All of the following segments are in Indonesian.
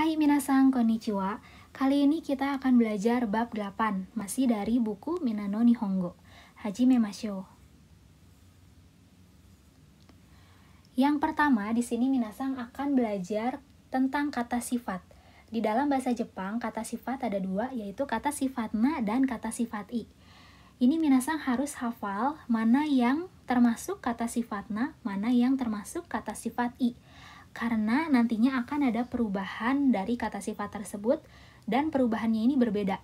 Hai minasang konnichiwa. Kali ini kita akan belajar bab 8, masih dari buku Minano Nihongo. Hajime Masyo. Yang pertama, di sini minasang akan belajar tentang kata sifat. Di dalam bahasa Jepang, kata sifat ada dua, yaitu kata sifat na dan kata sifat i. Ini minasang harus hafal mana yang termasuk kata sifat na, mana yang termasuk kata sifat i karena nantinya akan ada perubahan dari kata sifat tersebut dan perubahannya ini berbeda.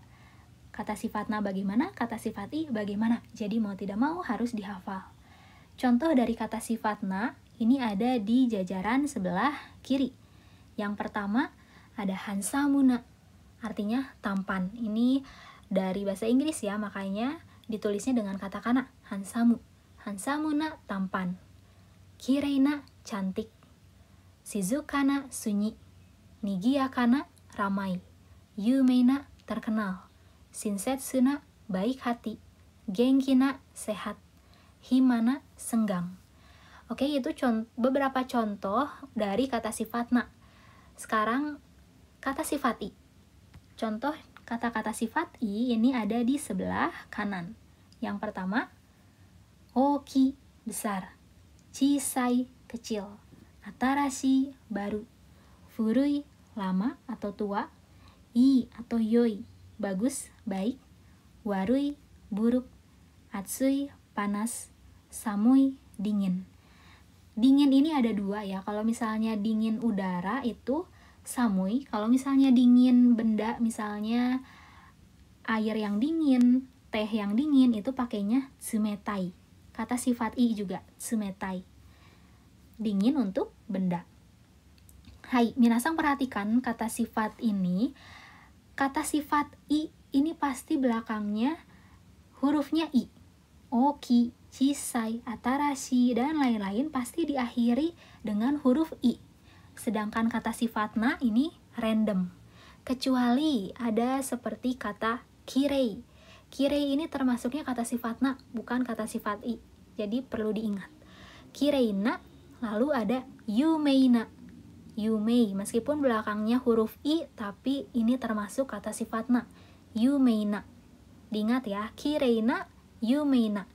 Kata sifatna bagaimana, kata sifat i bagaimana. Jadi mau tidak mau harus dihafal. Contoh dari kata sifatna ini ada di jajaran sebelah kiri. Yang pertama ada hansamuna, artinya tampan. Ini dari bahasa Inggris ya, makanya ditulisnya dengan kata kana, hansamu. Hansamuna tampan. Kireina cantik Shizukana sunyi, Nigiyakana ramai, Yumeina terkenal, Shinsetsuna baik hati, Genkina sehat, Himana senggang. Oke, itu contoh, beberapa contoh dari kata sifatna. Sekarang kata sifati. Contoh kata-kata sifat i ini ada di sebelah kanan. Yang pertama, oki besar, cisai kecil, Atarashi, baru. Furui, lama atau tua. I atau yoi, bagus, baik. Warui, buruk. Atsui, panas. Samui, dingin. Dingin ini ada dua ya. Kalau misalnya dingin udara itu samui. Kalau misalnya dingin benda, misalnya air yang dingin, teh yang dingin itu pakainya tsumetai. Kata sifat i juga tsumetai dingin untuk benda. Hai, minasang perhatikan kata sifat ini. Kata sifat i ini pasti belakangnya hurufnya i. Oki, cisai, atarashi, dan lain-lain pasti diakhiri dengan huruf i. Sedangkan kata sifat na ini random. Kecuali ada seperti kata kirei. Kirei ini termasuknya kata sifat na, bukan kata sifat i. Jadi perlu diingat. Kirei na Lalu ada yumeina. Yumei, meskipun belakangnya huruf i, tapi ini termasuk kata sifat sifatna. Yumeina. Diingat ya, kireina, yumeina.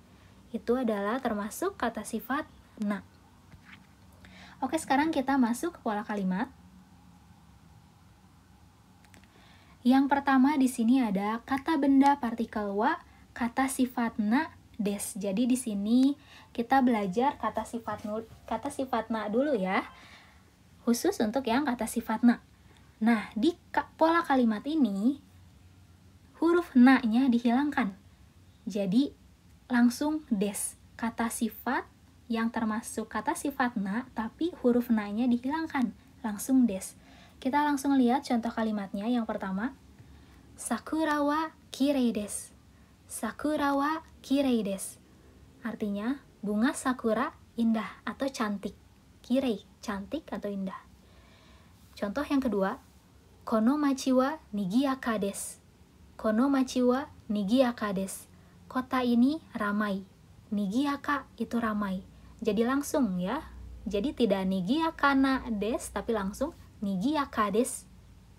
Itu adalah termasuk kata sifat na. Oke, sekarang kita masuk ke pola kalimat. Yang pertama di sini ada kata benda partikel wa, kata sifat na, des. Jadi di sini kita belajar kata sifat nul, kata sifat na dulu ya. Khusus untuk yang kata sifat na. Nah, di pola kalimat ini huruf na-nya dihilangkan. Jadi langsung des, kata sifat yang termasuk kata sifat na tapi huruf na-nya dihilangkan, langsung des. Kita langsung lihat contoh kalimatnya yang pertama. Sakura wa kirei desu sakura wa kirei desu. Artinya, bunga sakura indah atau cantik. Kirei, cantik atau indah. Contoh yang kedua, kono machi wa nigiyaka desu. Kono machi wa nigiyaka desu. Kota ini ramai. Nigiyaka itu ramai. Jadi langsung ya. Jadi tidak nigiyakana des, tapi langsung nigiyaka desu.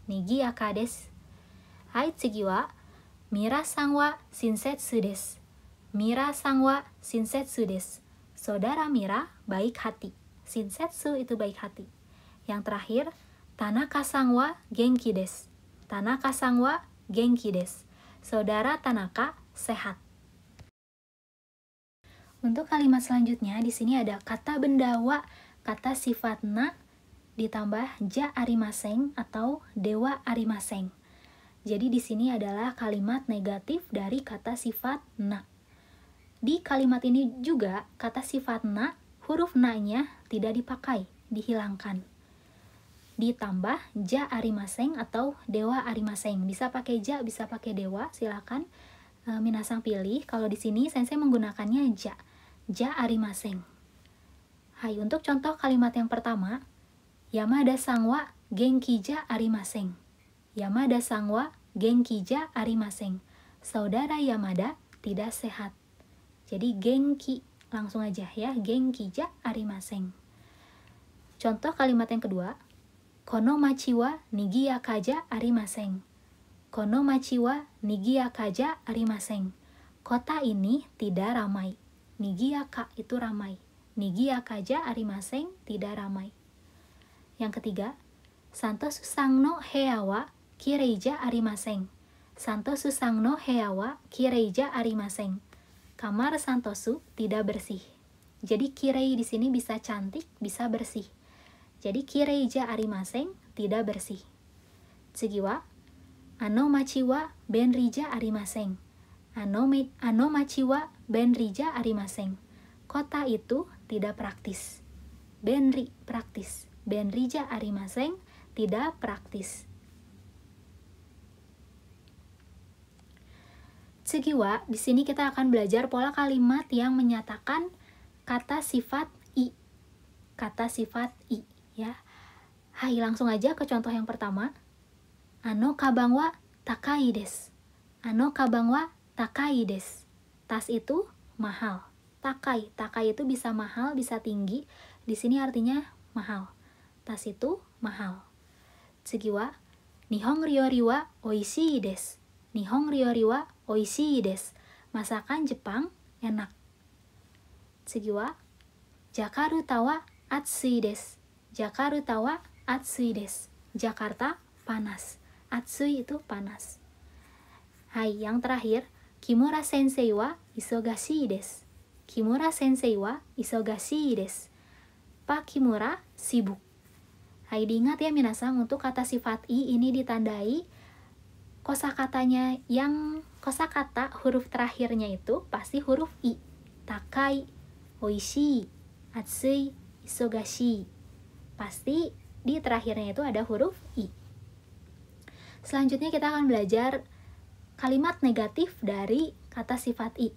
Nigiyaka desu. Hai, tsugi wa Mira sangwa Sinset desu. Mira sangwa Sinset desu. Saudara Mira, baik hati. Shinsetsu itu baik hati. Yang terakhir, Tanaka sangwa genki desu. Tanaka sangwa genki desu. Saudara Tanaka sehat. Untuk kalimat selanjutnya di sini ada kata benda wa, kata sifat na ditambah ja arimaseng atau dewa arimaseng. Jadi di sini adalah kalimat negatif dari kata sifat na. Di kalimat ini juga kata sifat na, huruf na tidak dipakai, dihilangkan. Ditambah ja arimaseng atau dewa arimaseng. Bisa pakai ja, bisa pakai dewa, silakan e, minasang pilih. Kalau di sini sensei menggunakannya ja. Ja arimaseng. Hai, untuk contoh kalimat yang pertama, Yamada sangwa genki ja arimaseng. Yamada Sangwa Genkija Arimaseng. Saudara Yamada tidak sehat. Jadi Genki langsung aja ya, Genkija Arimaseng. Contoh kalimat yang kedua, Kono machiwa nigia kaja arimaseng. Kono machiwa nigia kaja arimaseng. Kota ini tidak ramai. Nigia ka itu ramai. Nigia kaja arimaseng tidak ramai. Yang ketiga, Santo Susangno Heawa Kireja Arimaseng. Santo Susangno Heawa Kireja Arimaseng. Kamar Santosu tidak bersih. Jadi kirei di sini bisa cantik, bisa bersih. Jadi Kireja arimaseng tidak bersih. Tsugiwa ano machiwa Benrija maseng, arimaseng. Ano, me, ano machiwa Benrija arimaseng. Kota itu tidak praktis. Benri praktis. benrija ari arimaseng tidak praktis. Cegiwa, di sini kita akan belajar pola kalimat yang menyatakan kata sifat i. Kata sifat i, ya. Hai, langsung aja ke contoh yang pertama. Ano kabangwa takai des. Ano kabangwa takai des. Tas itu mahal. Takai, takai itu bisa mahal, bisa tinggi. Di sini artinya mahal. Tas itu mahal. Cegiwa, nihong ryo riwa oishii des. Nihong Ryoriwa Oishii desu. Masakan Jepang enak. Tsugi wa Jakarta tawa atsui desu. Jakarta tawa atsui desu. Jakarta panas. Atsui itu panas. Hai, yang terakhir, Kimura sensei wa isogashii desu. Kimura sensei wa isogashii desu. Pak Kimura sibuk. Hai diingat ya minasang untuk kata sifat i ini ditandai Kosa katanya yang kosa kata huruf terakhirnya itu pasti huruf i. Takai, oishi, atsui, isogashi. Pasti di terakhirnya itu ada huruf i. Selanjutnya kita akan belajar kalimat negatif dari kata sifat i.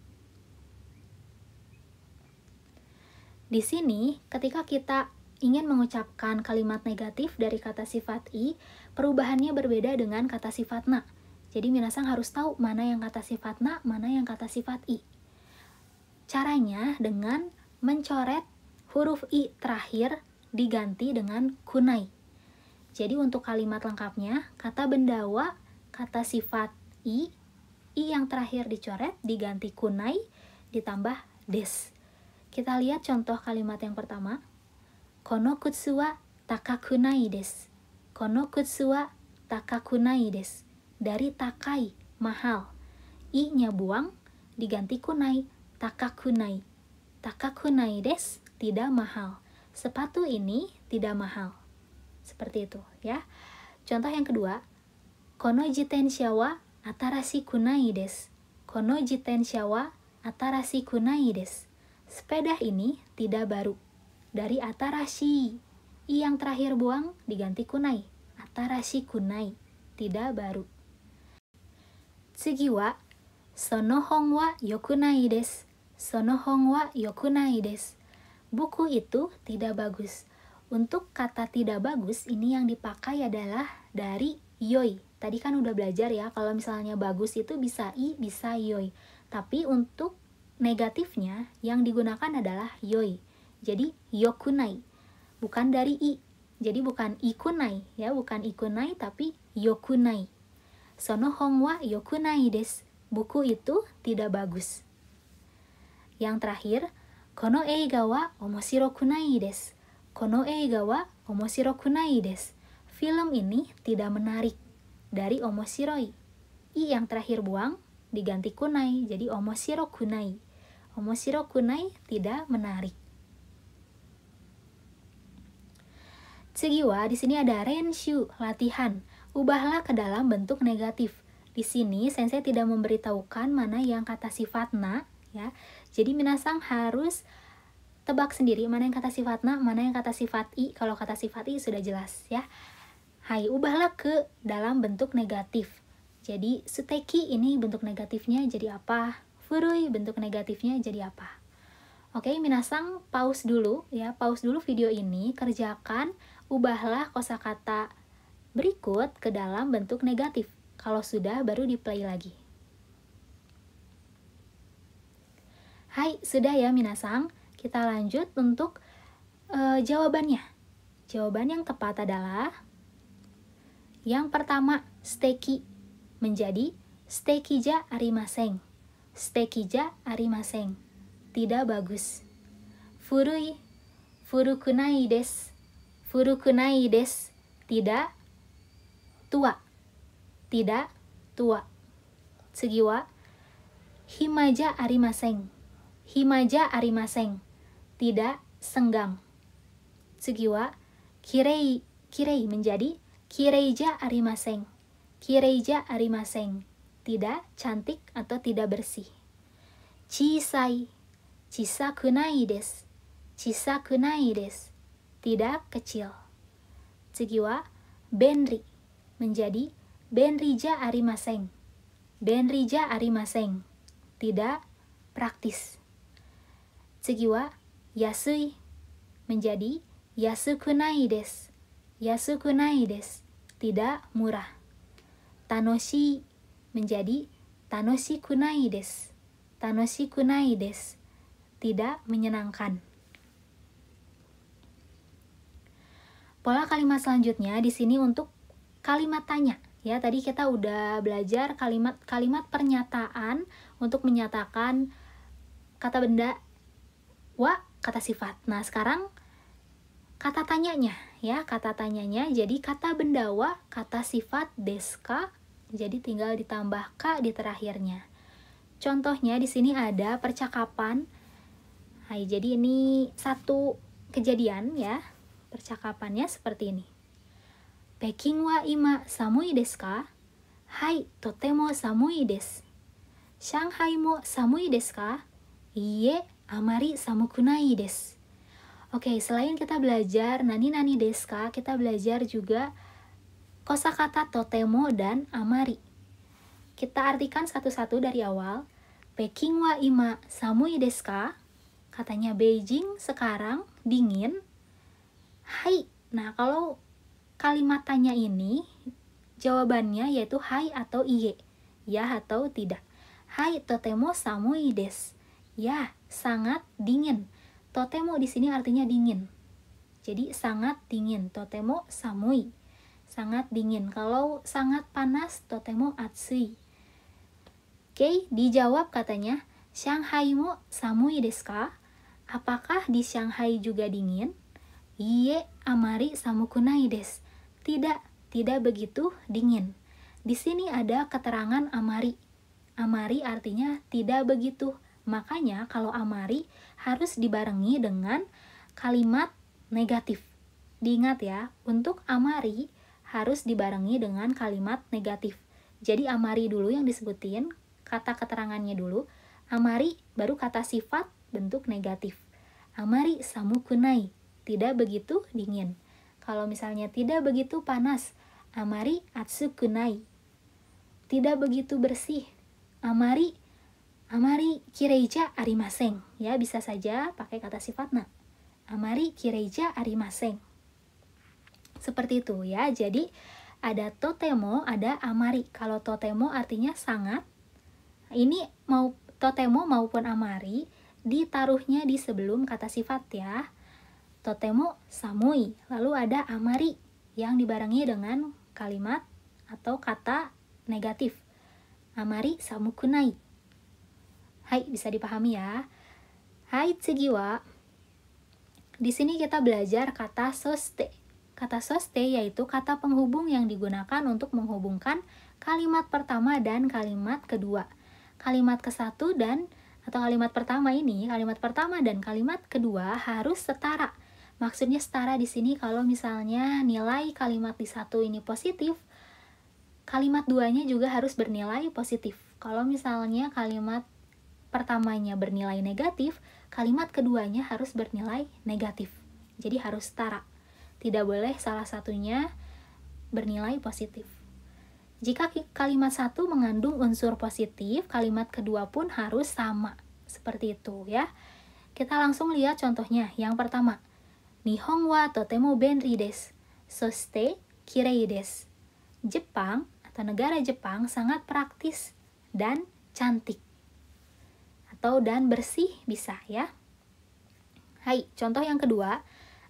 Di sini, ketika kita ingin mengucapkan kalimat negatif dari kata sifat i, perubahannya berbeda dengan kata sifat na. Jadi Minasang harus tahu mana yang kata sifat na, mana yang kata sifat i. Caranya dengan mencoret huruf i terakhir diganti dengan kunai. Jadi untuk kalimat lengkapnya, kata bendawa, kata sifat i, i yang terakhir dicoret diganti kunai ditambah des. Kita lihat contoh kalimat yang pertama. Kono kutsu wa takakunai des. Kono kutsu wa takakunai desu dari takai, mahal. I-nya buang, diganti kunai, takakunai. Takakunai des, tidak mahal. Sepatu ini tidak mahal. Seperti itu, ya. Contoh yang kedua, konojiten syawa atarasi kunai des. Konojiten syawa atarasi kunai des. Sepeda ini tidak baru. Dari atarashi. I yang terakhir buang diganti kunai. Atarashi kunai. Tidak baru. 次は、その本は良くないです。その本は良くないです。Buku itu tidak bagus. Untuk kata tidak bagus ini yang dipakai adalah dari yoi. Tadi kan udah belajar ya, kalau misalnya bagus itu bisa i, bisa yoi. Tapi untuk negatifnya yang digunakan adalah yoi. Jadi yokunai, bukan dari i. Jadi bukan ikunai ya, bukan ikunai tapi yokunai. Sono Hongwa Yokunai desu. Buku itu tidak bagus. Yang terakhir, Kono eiga wa omoshirokunai desu. Kono eiga wa omoshirokunai desu. Film ini tidak menarik. Dari omoshiroi. I yang terakhir buang diganti kunai jadi omoshirokunai. Omoshirokunai tidak menarik. Tsugi wa di sini ada renshu, latihan ubahlah ke dalam bentuk negatif. Di sini sensei tidak memberitahukan mana yang kata sifat sifatna ya. Jadi minasang harus tebak sendiri mana yang kata sifat sifatna, mana yang kata sifat i. Kalau kata sifat i sudah jelas ya. Hai, ubahlah ke dalam bentuk negatif. Jadi suteki ini bentuk negatifnya jadi apa? Furui bentuk negatifnya jadi apa? Oke, minasang pause dulu ya. Pause dulu video ini, kerjakan ubahlah kosakata berikut ke dalam bentuk negatif. Kalau sudah, baru di-play lagi. Hai, sudah ya Minasang. Kita lanjut untuk e, jawabannya. Jawaban yang tepat adalah yang pertama, steki menjadi stekija arimaseng. Stekija arimaseng. Tidak bagus. Furui, furukunai des. Furukunai des. Tidak tua tidak tua segiwa himaja arimaseng himaja arimaseng tidak senggang segiwa kirei kirei menjadi kireija arimaseng kireija arimaseng tidak cantik atau tidak bersih chisai chisakunai des chisakunai des tidak kecil segiwa benri menjadi Benrija Arimaseng. Benrija Arimaseng. Tidak praktis. Tsugiwa yasui menjadi yasukunai des. Yasukunai des. Tidak murah. Tanoshi menjadi tanoshi kunai des. Tanoshi kunai des. Tidak menyenangkan. Pola kalimat selanjutnya di sini untuk kalimat tanya ya tadi kita udah belajar kalimat kalimat pernyataan untuk menyatakan kata benda wa kata sifat nah sekarang kata tanyanya ya kata tanyanya jadi kata benda wa kata sifat deska jadi tinggal ditambah kak di terakhirnya contohnya di sini ada percakapan Hai, jadi ini satu kejadian ya percakapannya seperti ini ima samui samui samui hai totemo Shanghai mo iye amari 北京は今寒いですかはい、とても寒いです。上海も寒いですかいいえ、あまり寒くないです。Oke, okay, selain kita belajar nani-nani deska, kita belajar juga kosakata totemo dan amari. Kita artikan satu-satu dari awal. Peking wa ima samui deska. Katanya Beijing sekarang dingin. Hai. Nah, kalau kalimat tanya ini jawabannya yaitu hai atau iye, ya atau tidak. Hai totemo samui des. Ya, sangat dingin. Totemo di sini artinya dingin. Jadi sangat dingin, totemo samui. Sangat dingin. Kalau sangat panas, totemo atsui. Oke, dijawab katanya, Shanghai mo samui desu ka? Apakah di Shanghai juga dingin? Iye, amari samukunai desu tidak, tidak begitu dingin. Di sini ada keterangan amari. Amari artinya tidak begitu. Makanya kalau amari harus dibarengi dengan kalimat negatif. Diingat ya, untuk amari harus dibarengi dengan kalimat negatif. Jadi amari dulu yang disebutin, kata keterangannya dulu. Amari baru kata sifat bentuk negatif. Amari samu kunai, tidak begitu dingin. Kalau misalnya tidak begitu panas, amari atsukunai. Tidak begitu bersih, amari amari kireija arimaseng. Ya, bisa saja pakai kata sifat Amari kireija arimaseng. Seperti itu ya. Jadi ada totemo, ada amari. Kalau totemo artinya sangat. Ini mau totemo maupun amari ditaruhnya di sebelum kata sifat ya totemo samui, lalu ada amari yang dibarengi dengan kalimat atau kata negatif. Amari samukunai. Hai, bisa dipahami ya. Hai tsugiwa. Di sini kita belajar kata soste. Kata soste yaitu kata penghubung yang digunakan untuk menghubungkan kalimat pertama dan kalimat kedua. Kalimat ke satu dan atau kalimat pertama ini, kalimat pertama dan kalimat kedua harus setara Maksudnya setara di sini kalau misalnya nilai kalimat di satu ini positif, kalimat duanya juga harus bernilai positif. Kalau misalnya kalimat pertamanya bernilai negatif, kalimat keduanya harus bernilai negatif. Jadi harus setara. Tidak boleh salah satunya bernilai positif. Jika kalimat satu mengandung unsur positif, kalimat kedua pun harus sama. Seperti itu ya. Kita langsung lihat contohnya. Yang pertama, Nihongwa wa totemo benri desu. Soste kirei desu. Jepang atau negara Jepang sangat praktis dan cantik. Atau dan bersih bisa ya. Hai, contoh yang kedua.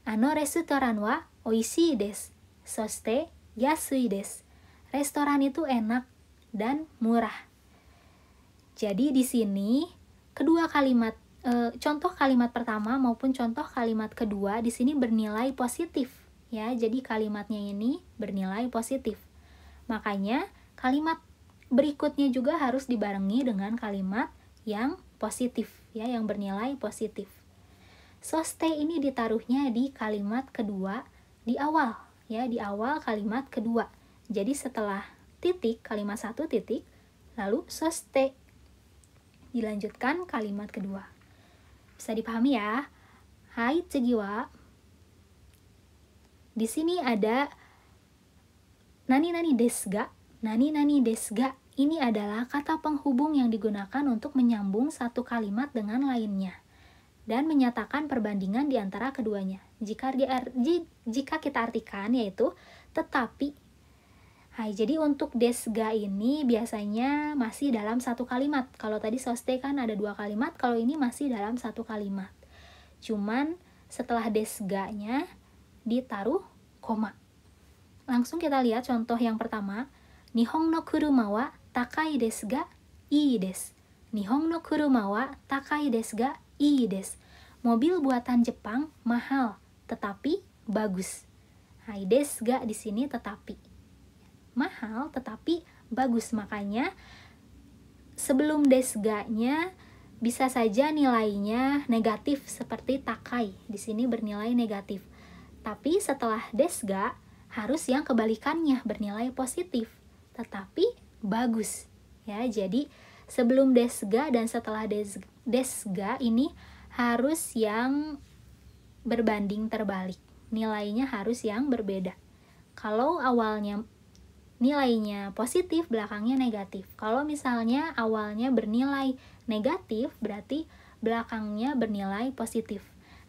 Ano restoran wa oishii desu. Soste yasui desu. Restoran itu enak dan murah. Jadi di sini kedua kalimat e, contoh kalimat pertama maupun contoh kalimat kedua di sini bernilai positif ya. Jadi kalimatnya ini bernilai positif. Makanya kalimat berikutnya juga harus dibarengi dengan kalimat yang positif ya, yang bernilai positif. So stay ini ditaruhnya di kalimat kedua di awal ya, di awal kalimat kedua. Jadi setelah titik kalimat satu titik lalu so stay dilanjutkan kalimat kedua. Bisa dipahami ya? Hai Cegiwa. Di sini ada nani nani desga. Nani nani desga ini adalah kata penghubung yang digunakan untuk menyambung satu kalimat dengan lainnya dan menyatakan perbandingan di antara keduanya. Jika di, jika kita artikan yaitu tetapi Hai, jadi untuk desga ini biasanya masih dalam satu kalimat. Kalau tadi soste kan ada dua kalimat, kalau ini masih dalam satu kalimat. Cuman setelah desganya ditaruh koma. Langsung kita lihat contoh yang pertama. Nihong no kuruma wa takai desga iides. ii desu. Nihong no kuruma wa takai desga ii desu. Mobil buatan Jepang mahal, tetapi bagus. Hai desga di sini tetapi mahal tetapi bagus makanya sebelum desganya bisa saja nilainya negatif seperti takai di sini bernilai negatif tapi setelah desga harus yang kebalikannya bernilai positif tetapi bagus ya jadi sebelum desga dan setelah des, desga ini harus yang berbanding terbalik nilainya harus yang berbeda kalau awalnya nilainya positif, belakangnya negatif. Kalau misalnya awalnya bernilai negatif, berarti belakangnya bernilai positif.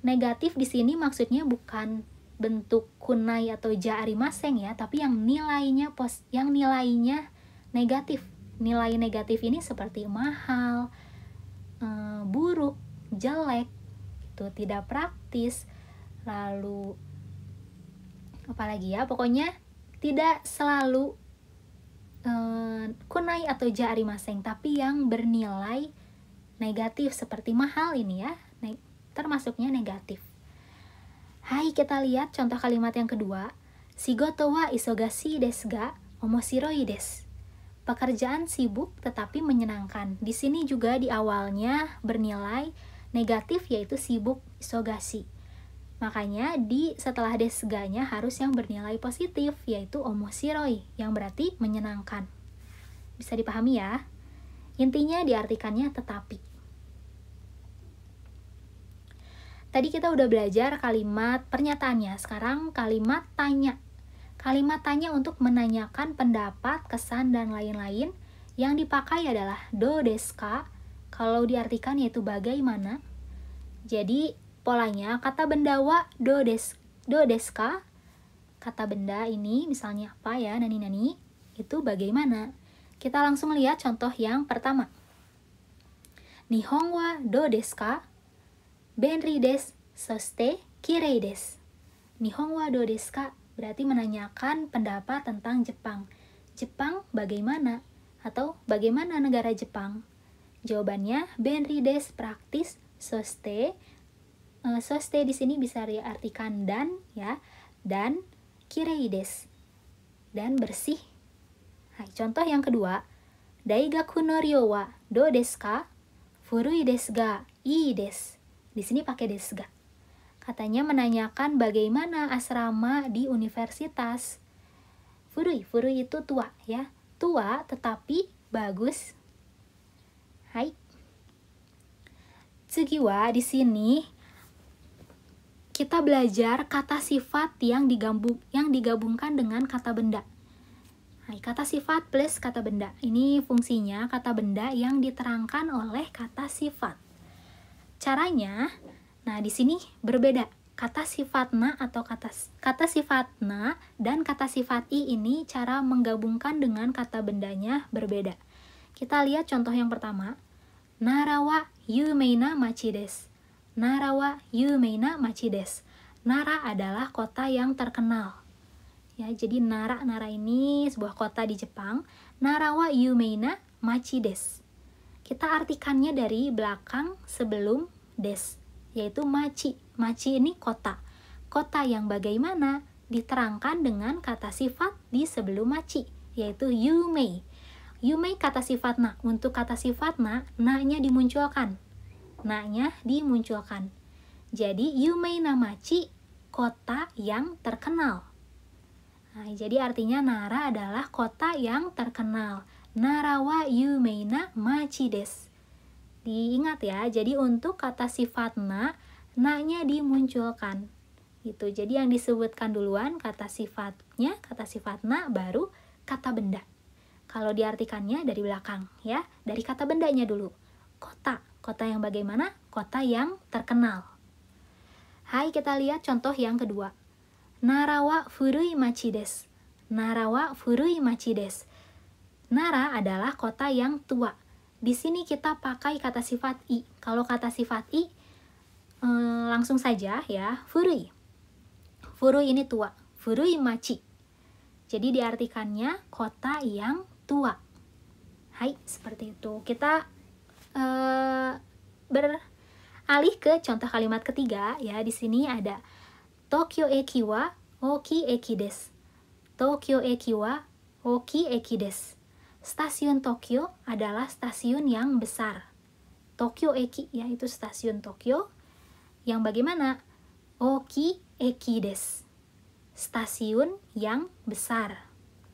Negatif di sini maksudnya bukan bentuk kunai atau jari maseng ya, tapi yang nilainya pos yang nilainya negatif. Nilai negatif ini seperti mahal, e, buruk, jelek, itu tidak praktis, lalu apalagi ya, pokoknya tidak selalu eh, kunai atau jari maseng tapi yang bernilai negatif seperti mahal ini ya ne termasuknya negatif Hai kita lihat contoh kalimat yang kedua Shigoto wa isogashi desu ga omoshiroi desu Pekerjaan sibuk tetapi menyenangkan. Di sini juga di awalnya bernilai negatif yaitu sibuk isogashi. Makanya di setelah desganya harus yang bernilai positif yaitu omosiroi yang berarti menyenangkan. Bisa dipahami ya? Intinya diartikannya tetapi. Tadi kita udah belajar kalimat pernyataannya, sekarang kalimat tanya. Kalimat tanya untuk menanyakan pendapat, kesan, dan lain-lain yang dipakai adalah do deska, kalau diartikan yaitu bagaimana. Jadi Polanya, kata benda des dodes, dodeska, kata benda ini misalnya apa ya, nani-nani, itu bagaimana? Kita langsung lihat contoh yang pertama. nihongwa dodeska dodesu Benri des, soste kirei des. nihongwa do deska Berarti menanyakan pendapat tentang Jepang. Jepang bagaimana? Atau bagaimana negara Jepang? Jawabannya, benri des praktis, soste uh, eh, soste di sini bisa diartikan dan ya dan kireides dan bersih. Hai, contoh yang kedua, daigaku no ryo wa do desu ka? Furui desu ga ii desu. Di sini pakai desu ga. Katanya menanyakan bagaimana asrama di universitas. Furui, furui itu tua ya. Tua tetapi bagus. Hai. Tsugi wa di sini kita belajar kata sifat yang digabung yang digabungkan dengan kata benda. Nah, kata sifat plus kata benda. Ini fungsinya kata benda yang diterangkan oleh kata sifat. Caranya, nah di sini berbeda. Kata sifat na atau kata kata sifat na dan kata sifat i ini cara menggabungkan dengan kata bendanya berbeda. Kita lihat contoh yang pertama. Narawa yumeina machides. Nara wa yumeina machi des. Nara adalah kota yang terkenal. Ya, jadi Nara Nara ini sebuah kota di Jepang. Nara wa yumeina machi des. Kita artikannya dari belakang sebelum des, yaitu machi. Machi ini kota. Kota yang bagaimana? Diterangkan dengan kata sifat di sebelum machi, yaitu yumei. Yumei kata sifat na. Untuk kata sifat na, na-nya dimunculkan maknanya dimunculkan. Jadi Namachi kota yang terkenal. Nah, jadi artinya Nara adalah kota yang terkenal. Narawa Yumei Namachi des. Diingat ya, jadi untuk kata sifat na, na dimunculkan. Gitu. Jadi yang disebutkan duluan kata sifatnya, kata sifat na baru kata benda. Kalau diartikannya dari belakang ya, dari kata bendanya dulu. Kota Kota yang bagaimana? Kota yang terkenal. Hai, kita lihat contoh yang kedua. Narawa furui machi desu. furui machi Nara adalah kota yang tua. Di sini kita pakai kata sifat i. Kalau kata sifat i, eh, langsung saja ya, furui. Furui ini tua. Furui machi. Jadi diartikannya kota yang tua. Hai, seperti itu. Kita uh, eh, beralih ke contoh kalimat ketiga ya di sini ada Tokyo eki oki ekides Tokyo eki oki ekides Stasiun Tokyo adalah stasiun yang besar. Tokyo eki yaitu stasiun Tokyo yang bagaimana? Oki ekides Stasiun yang besar.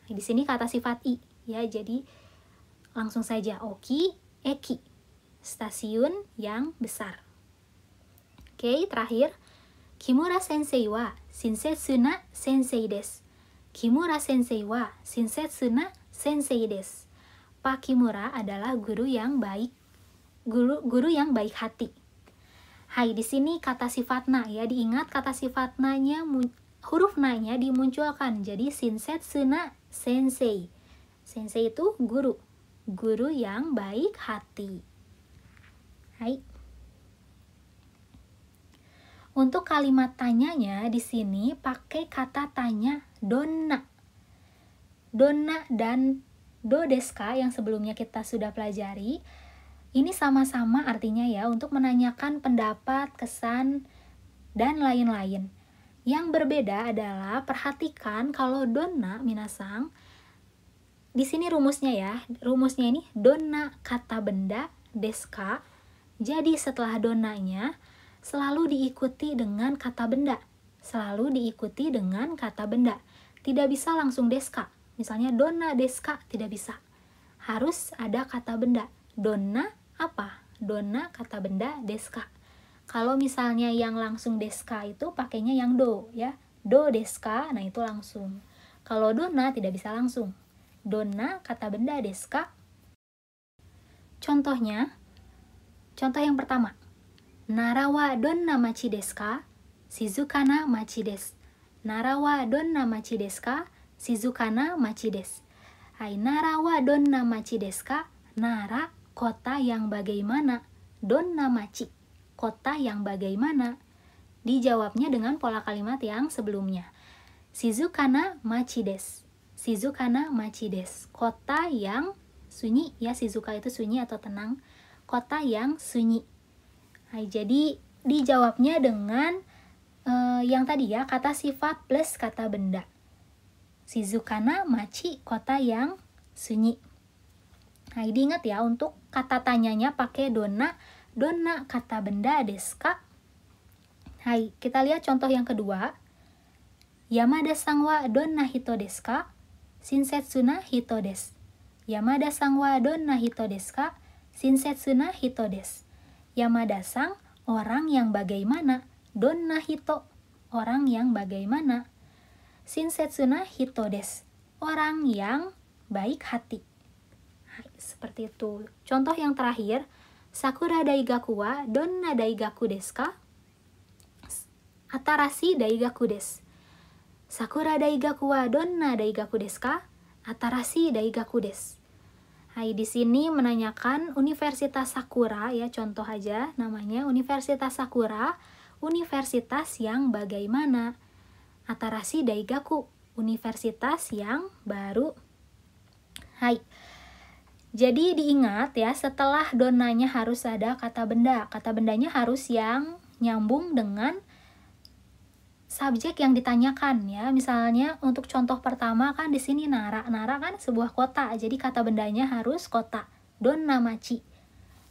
Di sini kata sifat i ya jadi langsung saja oki eki stasiun yang besar. Oke, terakhir. Kimura sensei wa shinsetsu na sensei desu. Kimura sensei wa shinsetsu na sensei desu. Pak Kimura adalah guru yang baik, guru guru yang baik hati. Hai, di sini kata sifatna ya, diingat kata sifatnanya huruf na nya dimunculkan. Jadi shinsetsu na sensei. Sensei itu guru, guru yang baik hati. Untuk kalimat tanyanya di sini pakai kata tanya dona, dona dan do deska yang sebelumnya kita sudah pelajari ini sama-sama artinya ya untuk menanyakan pendapat, kesan, dan lain-lain. Yang berbeda adalah perhatikan kalau dona minasang di sini rumusnya ya. Rumusnya ini dona kata benda, deska jadi setelah donanya selalu diikuti dengan kata benda. Selalu diikuti dengan kata benda. Tidak bisa langsung deska. Misalnya dona deska tidak bisa. Harus ada kata benda. Dona apa? Dona kata benda deska. Kalau misalnya yang langsung deska itu pakainya yang do ya. Do deska, nah itu langsung. Kalau dona tidak bisa langsung. Dona kata benda deska. Contohnya, Contoh yang pertama, Narawa donna machi desu ka? Shizukana machi desu. Narawa donna machi desu ka? Shizukana machi desu. Hai Narawa donna machi desu ka? Nara kota yang bagaimana? Donna machi kota yang bagaimana? Dijawabnya dengan pola kalimat yang sebelumnya. Shizukana machi desu. Shizukana machi desu. Kota yang sunyi ya Shizuka itu sunyi atau tenang kota yang sunyi. Nah, jadi dijawabnya dengan uh, yang tadi ya, kata sifat plus kata benda. Shizukana machi kota yang sunyi. Nah, diingat ya untuk kata tanyanya pakai dona, dona kata benda deska. Hai, kita lihat contoh yang kedua. Yamada sangwa dona hito deska? na hito des. Yamada sangwa dona hito deska? Shinsetsuna Hito des. Yamada-sang, orang yang bagaimana? Donna Hito, orang yang bagaimana? Shinsetsuna Hito des, orang yang baik hati. Seperti itu. Contoh yang terakhir, Sakura Daigakuwa, Donna Daigaku desu ka? Atarashi Daigaku desu. Sakura Daigakuwa, Donna Daigaku desu ka? Atarashi Daigaku desu. Hai di sini menanyakan Universitas Sakura ya contoh aja namanya Universitas Sakura, universitas yang bagaimana? Atarashi Daigaku, universitas yang baru. Hai. Jadi diingat ya setelah donanya harus ada kata benda. Kata bendanya harus yang nyambung dengan subjek yang ditanyakan ya. Misalnya untuk contoh pertama kan di sini Nara. Nara kan sebuah kota, jadi kata bendanya harus kota. Don ci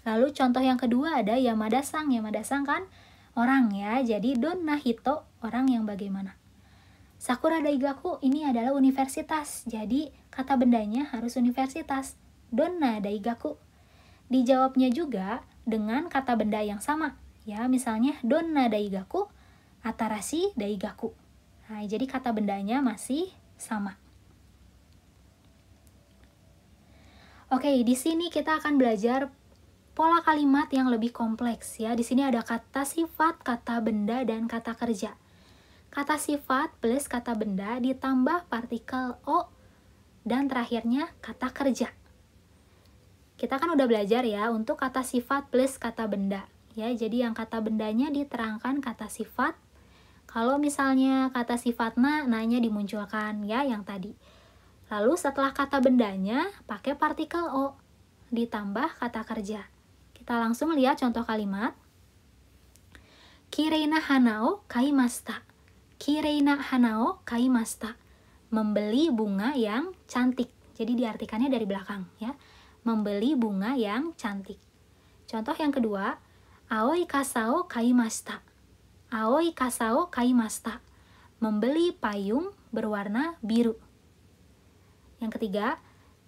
Lalu contoh yang kedua ada Yamada Sang. Yamada Sang kan orang ya, jadi Don Nahito orang yang bagaimana. Sakura Daigaku ini adalah universitas, jadi kata bendanya harus universitas. Donna Daigaku. Dijawabnya juga dengan kata benda yang sama. Ya, misalnya Donna Daigaku atarasi daigaku. Nah, jadi kata bendanya masih sama. Oke, di sini kita akan belajar pola kalimat yang lebih kompleks ya. Di sini ada kata sifat, kata benda, dan kata kerja. Kata sifat plus kata benda ditambah partikel O dan terakhirnya kata kerja. Kita kan udah belajar ya untuk kata sifat plus kata benda. Ya, jadi yang kata bendanya diterangkan kata sifat kalau misalnya kata sifatnya, nanya dimunculkan ya yang tadi. Lalu setelah kata bendanya, pakai partikel O, ditambah kata kerja. Kita langsung lihat contoh kalimat. Kireina hanao kaimasta. Kireina hanao kaimasta. Membeli bunga yang cantik. Jadi diartikannya dari belakang ya. Membeli bunga yang cantik. Contoh yang kedua, aoi kasao kaimasta. Aoi kasao kaimasta. Membeli payung berwarna biru. Yang ketiga,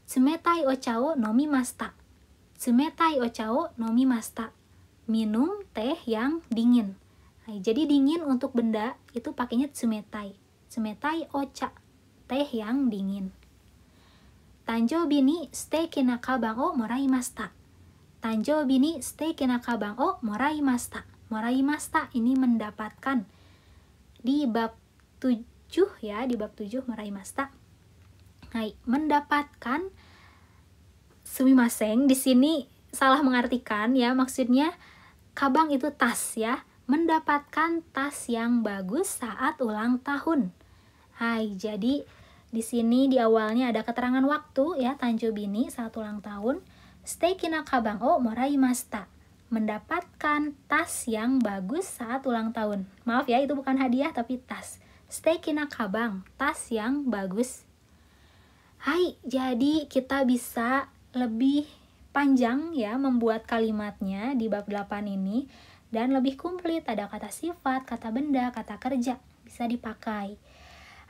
tsumetai ochao nomimasta. Tsumetai ochao nomimasta. Minum teh yang dingin. Nah, jadi dingin untuk benda itu pakainya tsumetai. Tsumetai ocha. Teh yang dingin. Tanjo bini steki morai o moraimasta. Tanjo bini steki nakaban o moraimasta. Murai masta ini mendapatkan di bab 7 ya, di bab 7 masta Hai mendapatkan sumimaseng di sini salah mengartikan ya, maksudnya kabang itu tas ya, mendapatkan tas yang bagus saat ulang tahun. Hai, jadi di sini di awalnya ada keterangan waktu ya Bini saat ulang tahun. Stay kina kabang o oh, moraimashita mendapatkan tas yang bagus saat ulang tahun. Maaf ya, itu bukan hadiah tapi tas. Stay kinakabang, tas yang bagus. Hai, jadi kita bisa lebih panjang ya membuat kalimatnya di bab 8 ini dan lebih komplit ada kata sifat, kata benda, kata kerja bisa dipakai.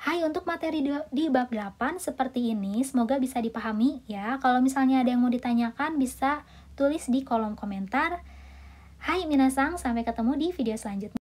Hai, untuk materi di bab 8 seperti ini semoga bisa dipahami ya. Kalau misalnya ada yang mau ditanyakan bisa tulis di kolom komentar. Hai minasang, sampai ketemu di video selanjutnya.